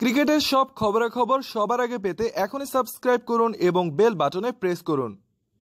ক্রিকেটের সব খবরাখবর সবার আগে পেতে এখনই সাবস্ক্রাইব করুন এবং বেল বাটনে প্রেস করুন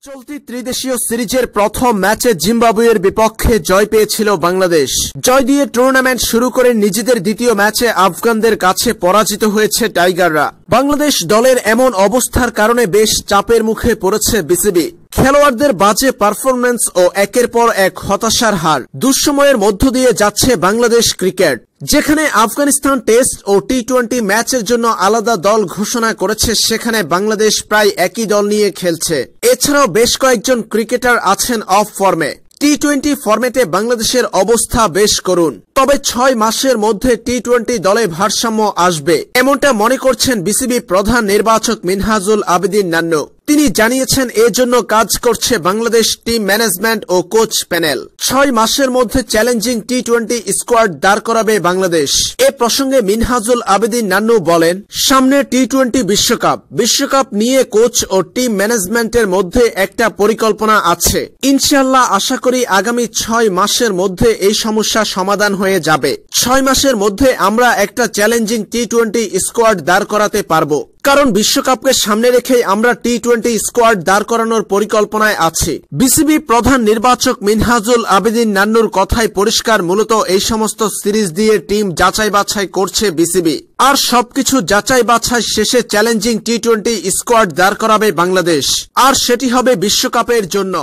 চলতি ত্রিদেশীয় সিরিজের প্রথম ম্যাচে জিম্বাবুয়ের বিপক্ষে জয় পেয়েছিল বাংলাদেশ জয় দিয়ে টুর্নামেন্ট শুরু করে নিজেদের দ্বিতীয় ম্যাচে আফগানদের কাছে পরাজিত হয়েছে টাইগাররা বাংলাদেশ দলের এমন অবস্থার কারণে বেশ চাপের মুখে পড়েছে বিসিবি খেলোয়াড়দের বাজে পারফরম্যান্স ও একের পর এক হতাশার হার দুঃসময়ের মধ্য দিয়ে যাচ্ছে বাংলাদেশ ক্রিকেট যেখানে আফগানিস্তান টেস্ট ও টি টোয়েন্টি ম্যাচের জন্য আলাদা দল ঘোষণা করেছে সেখানে বাংলাদেশ প্রায় একই দল নিয়ে খেলছে এছাড়াও বেশ কয়েকজন ক্রিকেটার আছেন অফ ফর্মে টি টোয়েন্টি ফর্মেটে বাংলাদেশের অবস্থা বেশ করুন তবে ছয় মাসের মধ্যে টি টোয়েন্টি দলে ভারসাম্য আসবে এমনটা মনে করছেন বিসিবি প্রধান নির্বাচক মিনহাজুল আবেদিন নান্নু তিনি জানিয়েছেন এজন্য কাজ করছে বাংলাদেশ টিম ম্যানেজমেন্ট ও কোচ প্যানেল ছয় মাসের মধ্যে চ্যালেঞ্জিং টি টোয়েন্টি স্কোয়াড দাঁড় করাবে বাংলাদেশ এ প্রসঙ্গে মিনহাজুল আবেদিন নান্নু বলেন সামনে টি টোয়েন্টি বিশ্বকাপ বিশ্বকাপ নিয়ে কোচ ও টিম ম্যানেজমেন্টের মধ্যে একটা পরিকল্পনা আছে ইনশাল্লাহ আশা করি আগামী ছয় মাসের মধ্যে এই সমস্যা সমাধান হয়ে যাবে ছয় মাসের মধ্যে আমরা একটা চ্যালেঞ্জিং টি টোয়েন্টি স্কোয়াড দাঁড় করাতে পারবো কারণ বিশ্বকাপকে সামনে রেখে আমরা টি টোয়েন্টি স্কোয়াড দাঁড় করানোর পরিকল্পনায় আছি বিসিবি প্রধান নির্বাচক মিনহাজুল আবেদিন নান্নুর কথায় পরিষ্কার মূলত এই সমস্ত সিরিজ দিয়ে টিম যাচাই বাছাই করছে বিসিবি আর সবকিছু যাচাই বাছাই শেষে চ্যালেঞ্জিং টি টোয়েন্টি স্কোয়াড দাঁড় করাবে বাংলাদেশ আর সেটি হবে বিশ্বকাপের জন্য